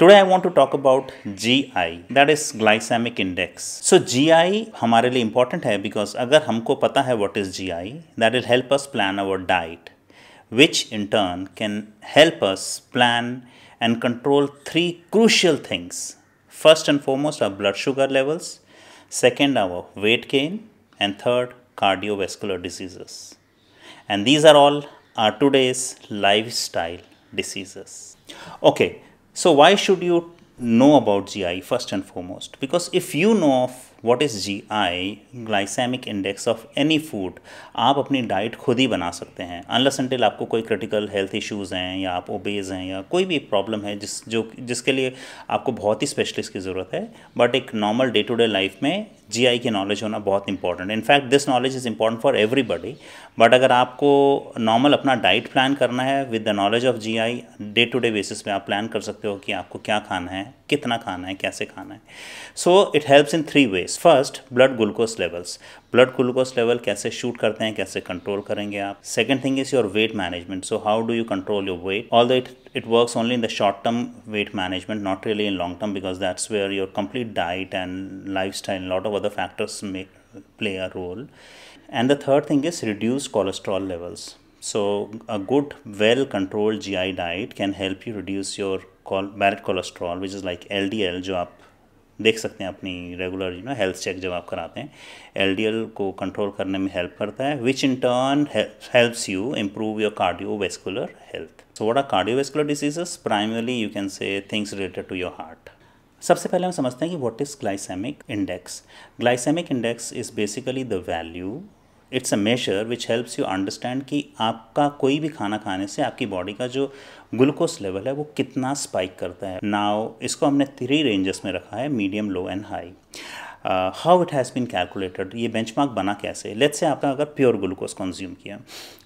Today I want to talk about GI that is glycemic index. So GI हमारे लिए important है because अगर हमको पता है what is GI that will help us plan our diet which in turn can help us plan and control three crucial things. First and foremost our blood sugar levels, second our weight gain and third cardiovascular diseases. And these are all our today's lifestyle diseases. Okay, so why should you know about GI first and foremost? Because if you know of what is G I glycaemic index of any food आप अपनी diet खुद ही बना सकते हैं अनलस until आपको कोई critical health issues हैं या आप ओबेज हैं या कोई भी प्रॉब्लम है जिस जो जिसके लिए आपको बहुत ही स्पेशलिस्ट की ज़रूरत है बट एक normal day to day life में जी आई की नॉलेज होना बहुत important in fact this knowledge is important for everybody but अगर आपको नॉर्मल अपना डाइट प्लान करना है with the knowledge of G I day to day basis पे आप प्लान कर सकते हो कि आपको क्या खाना है कितना खाना है कैसे खाना है so it helps in three ways first blood glucose levels blood glucose level कैसे शूट करते हैं कैसे कंट्रोल करेंगे आप second thing is your weight management so how do you control your weight all the it it works only in the short term weight management not really in long term because that's where your complete diet and lifestyle a lot of other factors may play a role and the third thing is reduce cholesterol levels so a good well controlled gi diet can help you reduce your bad बैरट cholesterol which is like L जो आप देख सकते हैं अपनी regular you know health check जब आप कराते हैं एल को कंट्रोल करने में हेल्प करता है which in turn helps you improve your cardio vascular health so what are cardiovascular diseases primarily you can say things related to your heart सबसे पहले हम समझते हैं कि what is glycaemic index glycaemic index is basically the value it's a measure which helps you understand कि आपका कोई भी खाना खाने से आपकी बॉडी का जो ग्लूकोज लेवल है वो कितना स्पाइक करता है नाव इसको हमने थ्री रेंजेस में रखा है medium low and high how it has been calculated ये बेंचमार्क बना कैसे लेट्स से आपका अगर प्योर ग्लूकोज कंज्यूम किया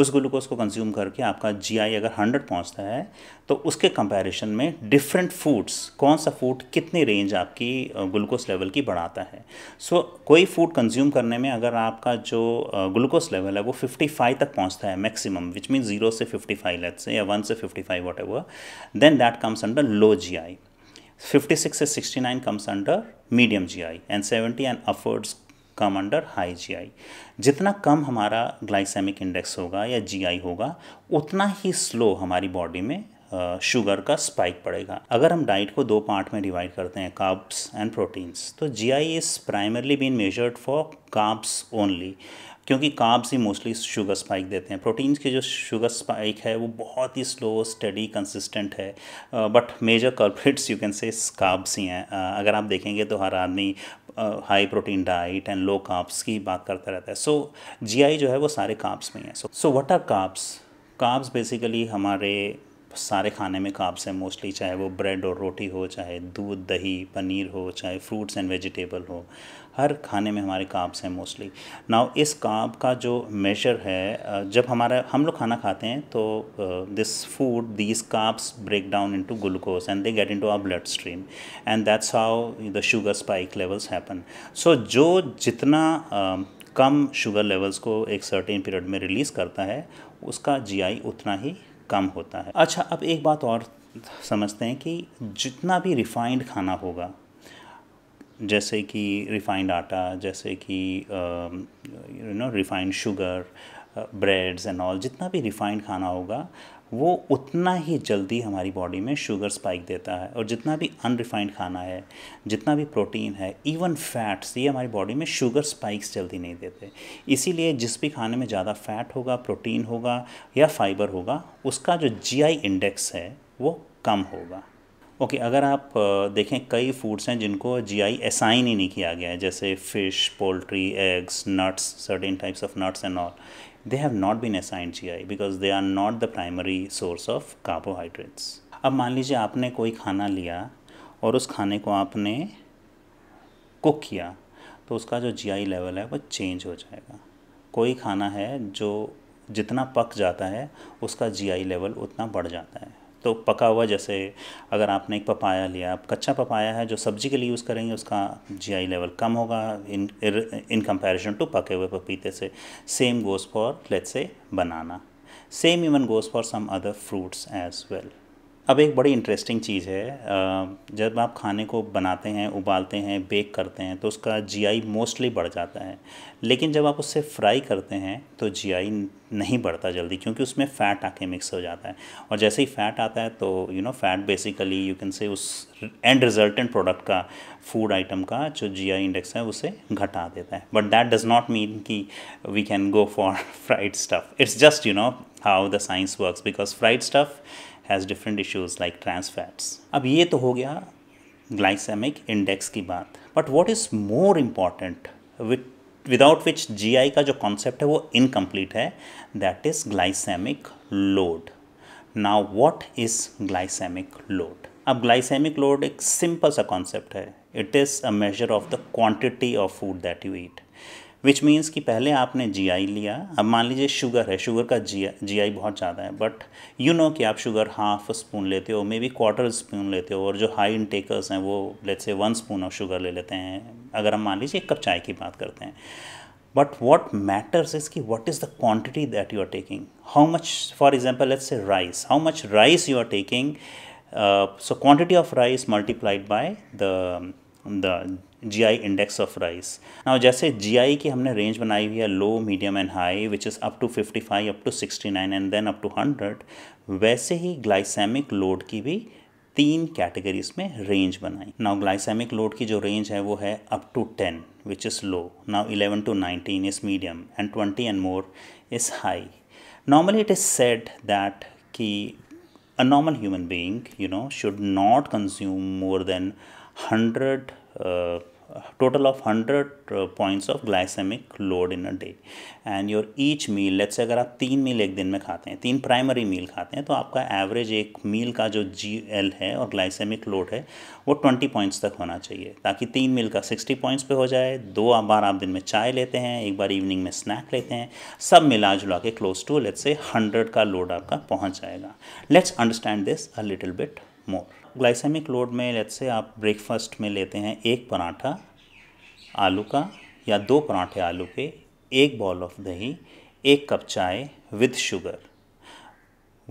उस ग्लूकोज को कंज्यूम करके आपका जीआई अगर 100 पहुंचता है तो उसके कंपैरिजन में डिफरेंट फूड्स कौन सा फूड कितनी रेंज आपकी ग्लूकोज uh, लेवल की बढ़ाता है सो so, कोई फूड कंज्यूम करने में अगर आपका जो ग्लूकोज uh, लेवल है वो फाइव तक पहुँचता है मैक्सिमम विच मीन जीरो से फाइव लेट्स से या वन से fifty five whatever then that comes under low I 56 से 69 comes under medium GI and 70 and upwards come under high I जितना कम हमारा ग्लाइसेमिक इंडेक्स होगा या I होगा उतना ही स्लो हमारी बॉडी में शुगर का स्पाइक पड़ेगा अगर हम डाइट को दो पार्ट में डिवाइड करते हैं काब्स एंड प्रोटीन्स तो G I is primarily been measured for carbs only क्योंकि काब्स ही मोस्टली शुगर स्पाइक देते हैं प्रोटीन्स के जो शुगर स्पाइक है वो बहुत ही स्लो स्टडी कंसिस्टेंट है but major corporates you can say carbs ही हैं अगर आप देखेंगे तो हर आदमी high protein diet and low carbs की बात करता रहता है सो so, जीआई जो है वो सारे काब्स में ही है so what are carbs carbs basically हमारे सारे खाने में काब्स हैं मोस्टली चाहे वो ब्रेड और रोटी हो चाहे दूध दही पनीर हो चाहे फ्रूट्स एंड वेजिटेबल हो हर खाने में हमारे काब्स हैं मोस्टली नाउ इस काब का जो मेजर है जब हमारा हम लोग खाना खाते हैं तो this food these carbs break down into glucose and they get into our blood stream and that's how the sugar spike levels happen so जो जितना uh, कम शुगर लेवल्स को एक सर्टेन पीरियड में रिलीज़ करता है उसका जीआई उतना ही कम होता है अच्छा अब एक बात और समझते हैं कि जितना भी रिफ़ाइंड खाना होगा जैसे कि रिफ़ाइंड आटा जैसे कि you know refined sugar breads and all जितना भी रिफ़ाइंड खाना होगा वो उतना ही जल्दी हमारी बॉडी में शुगर स्पाइक देता है और जितना भी अनरिफाइंड खाना है जितना भी प्रोटीन है इवन फैट्स ये हमारी बॉडी में शुगर स्पाइक्स जल्दी नहीं देते इसीलिए जिस भी खाने में ज़्यादा फैट होगा प्रोटीन होगा या फाइबर होगा उसका जो जी इंडेक्स है वो कम होगा ओके okay, अगर आप देखें कई फूड्स हैं जिनको जीआई असाइन ही नहीं किया गया है जैसे fish poultry eggs nuts certain types of nuts and all they have not been assigned GI because they are not the primary source of carbohydrates. अब मान लीजिए आपने कोई खाना लिया और उस खाने को आपने कुक किया तो उसका जो आई लेवल है वो चेंज हो जाएगा कोई खाना है जो जितना पक जाता है उसका आई लेवल उतना बढ़ जाता है तो पका हुआ जैसे अगर आपने एक पपाया लिया आप कच्चा पपाया है जो सब्जी के लिए यूज़ करेंगे उसका जीआई लेवल कम होगा इन इन कंपैरिजन टू पके हुए पपीते से same goes for let's say banana same even goes for some other fruits as well अब एक बड़ी इंटरेस्टिंग चीज़ है जब आप खाने को बनाते हैं उबालते हैं बेक करते हैं तो उसका जीआई मोस्टली बढ़ जाता है लेकिन जब आप उससे फ्राई करते हैं तो जीआई नहीं बढ़ता जल्दी क्योंकि उसमें फ़ैट आके मिक्स हो जाता है और जैसे ही फ़ैट आता है तो you know fat basically you can say उस एंड रिजल्टेंट प्रोडक्ट का फूड आइटम का जो जी इंडेक्स है उसे घटा देता है but that does not mean कि we can go for fried stuff it's just you know how the science work because fried stuff has different issues like trans fats अब ये तो हो गया ग्लाइसेमिक इंडेक्स की बात but what is more important without which G I का जो concept है वो इनकम्प्लीट है that is glycaemic load now what is glycaemic load अब ग्लाइसेमिक लोड एक सिंपल सा कॉन्सेप्ट है it is a measure of the quantity of food that you eat which means कि पहले आपने जीआई लिया अब मान लीजिए शुगर है शुगर का जी जीआई बहुत ज़्यादा है बट यू नो कि आप शुगर हाफ स्पून लेते हो मे बी क्वार्टर स्पून लेते हो और जो हाई इनटेकर्स हैं वो let's say one spoon of sugar ले लेते हैं अगर हम मान लीजिए एक कप चाय की बात करते हैं बट वॉट मैटर्स इज कि what is the quantity that you are taking how much for example let's say rice how much rice you are taking so quantity of rice multiplied by the the G I index of rice ना जैसे जी I की हमने range बनाई हुई है low medium and high which is up to fifty five up to sixty nine and then up to hundred वैसे ही ग्लाइसैमिक load की भी तीन कैटेगरीज में रेंज बनाई नाउ ग्लाइसैमिक लोड की जो रेंज है वो है up to ten which is low now eleven to nineteen is medium and twenty and more is high normally it is said that कि a normal human being you know should not consume more than hundred total of hundred points of glycaemic load in a day and your each meal let's say अगर आप तीन मील एक दिन में खाते हैं तीन प्राइमरी मील खाते हैं तो आपका एवरेज एक मील का जो जी एल है और ग्लाइसेमिक लोड है वो ट्वेंटी पॉइंट्स तक होना चाहिए ताकि तीन मील का सिक्सटी पॉइंट्स पे हो जाए दो बार आप दिन में चाय लेते हैं एक बार इवनिंग में स्नैक लेते हैं सब मिला जुला के close to let's say hundred का लोड आपका पहुँच जाएगा let's understand this a little bit more glycaemic load में लेट से आप ब्रेकफास्ट में लेते हैं एक पराठा आलू का या दो पराठे आलू के एक बॉल ऑफ दही एक कप चाय with sugar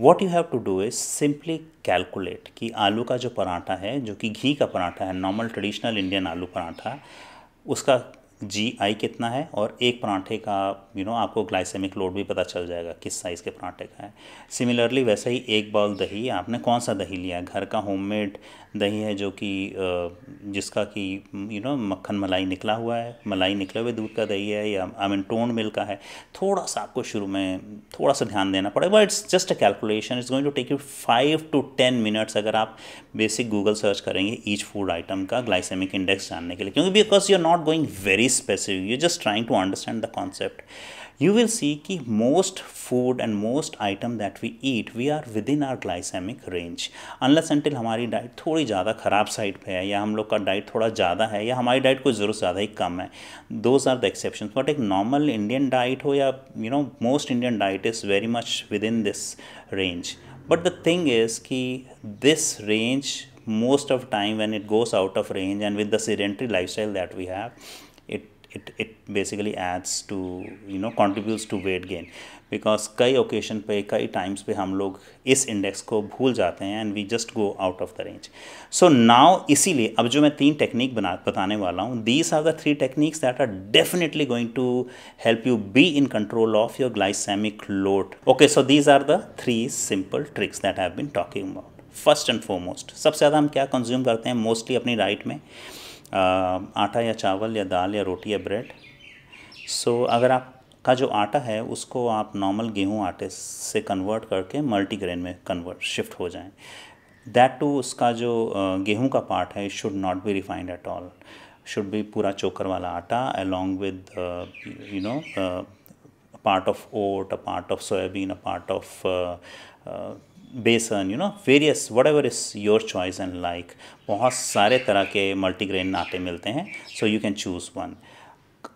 what you have to do is simply calculate कि आलू का जो पराठा है जो कि घी का पराठा है नॉर्मल ट्रेडिशनल इंडियन आलू पराठा उसका जी आई कितना है और एक पराठे का यू you नो know, आपको ग्लाइसेमिक लोड भी पता चल जाएगा किस साइज़ के पराठे का है सिमिलरली वैसे ही एक बाउल दही आपने कौन सा दही लिया घर का होममेड दही है जो कि जिसका कि यू नो मक्खन मलाई निकला हुआ है मलाई निकले हुए दूध का दही है या आई मीन टोन मिल्क का है थोड़ा सा आपको शुरू में थोड़ा सा ध्यान देना पड़ेगा it's just a calculation it's going to take you five to ten minutes अगर आप बेसिक गूगल सर्च करेंगे ईच फूड आइटम का ग्लाइसेमिक इंडेक्स जानने के लिए क्योंकि because you are not going very specific you just trying to understand the concept you will see ki most food and most item that we eat we are within our glycemic range unless until hamari diet thodi zyada kharab side pe hai ya hum log ka diet thoda zyada hai ya hamari diet कुछ ज़रूर zyada hi kam hai those are the exceptions but a normal indian diet ho ya you know most indian diet is very much within this range but the thing is ki this range most of time when it goes out of range and with the sedentary lifestyle that we have it, it basically adds to you know contributes to weight gain because कई occasion पे कई times पे हम लोग इस index को भूल जाते हैं and we just go out of the range so now इसीलिए अब जो मैं तीन टेक्निक बना बताने वाला हूँ these are the three techniques that are definitely going to help you be in control of your glycaemic load okay so these are the three simple tricks that have been talking about first and foremost सबसे ज़्यादा हम क्या consume करते हैं mostly अपनी diet में आटा या चावल या दाल या रोटी या ब्रेड सो अगर आप का जो आटा है उसको आप नॉर्मल गेहूं आटे से कन्वर्ट करके मल्टीग्रेन में कन्वर्ट शिफ्ट हो जाएं दैट टू उसका जो गेहूं का पार्ट है should not be refined at all should be पूरा चोकर वाला आटा along with you know part of oat a part of soybean a part of besan you know various whatever is your choice and like बहुत सारे तरह के multigrain आटे मिलते हैं so you can choose one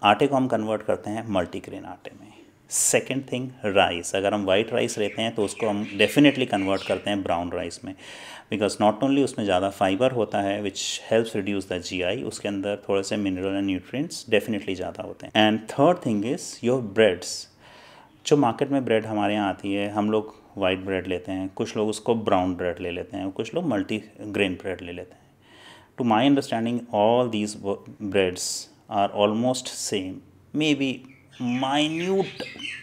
आटे को हम कन्वर्ट करते हैं मल्टीग्रेन आटे में सेकेंड थिंग राइस अगर हम वाइट राइस लेते हैं तो उसको हम डेफिनेटली कन्वर्ट करते हैं ब्राउन राइस में बिकॉज नॉट ओनली उसमें ज़्यादा फाइबर होता है which helps reduce the I उसके अंदर थोड़े से मिनरल एंड न्यूट्रिएंट्स डेफिनेटली ज़्यादा होते हैं and third thing is your breads जो मार्केट में ब्रेड हमारे यहाँ आती है हम लोग वाइट ब्रेड लेते हैं कुछ लोग उसको ब्राउन ब्रेड ले लेते हैं कुछ लोग मल्टी ग्रेन ब्रेड ले लेते हैं to my understanding all these breads are almost same may be minute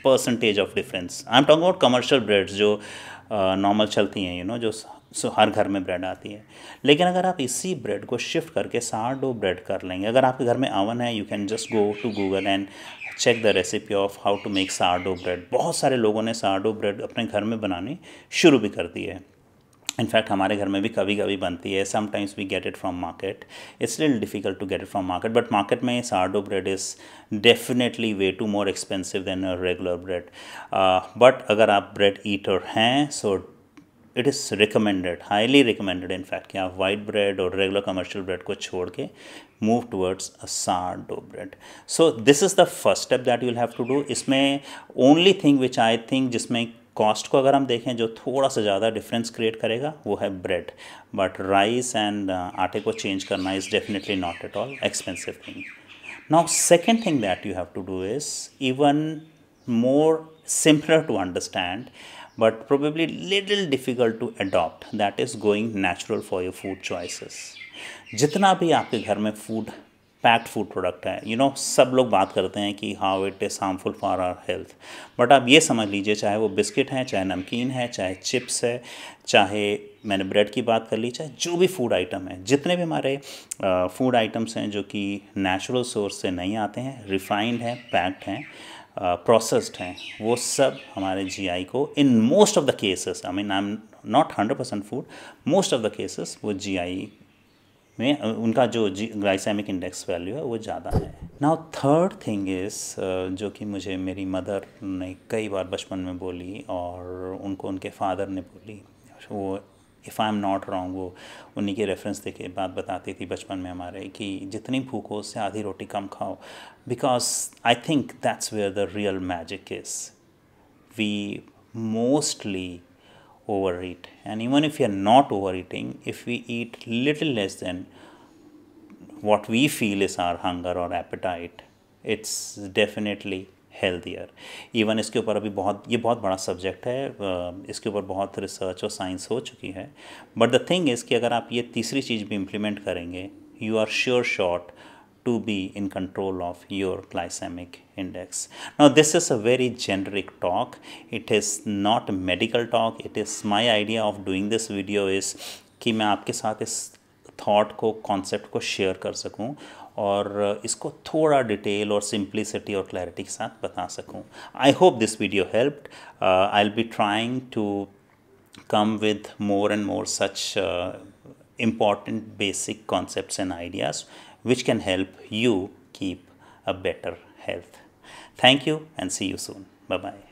percentage of difference I am talk about commercial breads जो नॉर्मल uh, चलती हैं यू नो जो सो हर घर में ब्रेड आती है लेकिन अगर आप इसी ब्रेड को शिफ्ट करके सार डो ब्रेड कर लेंगे अगर आपके घर में अवन है you can just go to Google and check the recipe of how to make sourdough bread बहुत सारे लोगों ने सार्डो ब्रेड अपने घर में बनानी शुरू भी कर दी है इनफैक्ट हमारे घर में भी कभी कभी बनती है sometimes we get it from market it's लिल difficult to get it from market but market में sourdough bread is definitely way too more expensive than regular bread but अगर आप ब्रेड ईटर हैं so it is recommended highly recommended in fact कि आप white bread और regular commercial bread को छोड़ के move towards a sourdough bread so this is the first step that you'll have to do इसमें only thing which I think जिसमें cost को अगर हम देखें जो थोड़ा सा ज़्यादा डिफरेंस क्रिएट करेगा वो है ब्रेड बट राइस एंड आटे को चेंज करना is definitely not at all expensive thing now second thing that you have to do is even more simpler to understand but probably little difficult to adopt that is going natural for your food choices जितना भी आपके घर में food packed food product है you you know know, सब लोग बात करते हैं कि how it is harmful for our health but आप ये समझ लीजिए चाहे वो बिस्किट हैं चाहे नमकीन है चाहे चिप्स है चाहे मैंने ब्रेड की बात कर ली चाहे जो भी फूड आइटम है जितने भी हमारे फूड आइटम्स हैं जो कि नेचुरल सोर्स से नहीं आते हैं रिफाइंड हैं पैक्ड हैं प्रोसेस्ड हैं वो सब हमारे जीआई को in most of the cases I mean I am not hundred percent food most of the cases वो जीआई में उनका जो जी ग्लाइसेमिक इंडेक्स वैल्यू है वो ज़्यादा है नाउ थर्ड थिंग इज़ जो कि मुझे मेरी मदर ने कई बार बचपन में बोली और उनको उनके फादर ने बोली वो If I am not wrong, वो उन्हीं के reference देके बात बताती थी बचपन में हमारे कि जितनी हो, उससे आधी रोटी कम खाओ Because I think that's where the real magic is. we mostly overeat and even if we are not overeating if we eat little less than what we feel is our hunger or appetite it's definitely healthier even इसके ऊपर अभी बहुत ये बहुत बड़ा subject है इसके ऊपर बहुत रिसर्च और साइंस हो चुकी है बट द थिंग इज़ कि अगर आप ये तीसरी चीज़ भी इम्प्लीमेंट करेंगे you are sure shot to be in control of your glycemic index. Now, this is a very generic talk. It is not medical talk. It is my idea of doing this video is कि मैं आपके साथ इस thought को concept को share कर सकूं और इसको थोड़ा डिटेल और सिंप्लिसिटी और क्लैरिटी के साथ बता सकूं I hope this video helped I will be trying to come with more and more such important basic concept and ideas which can help you keep a better health thank you and see you soon bye bye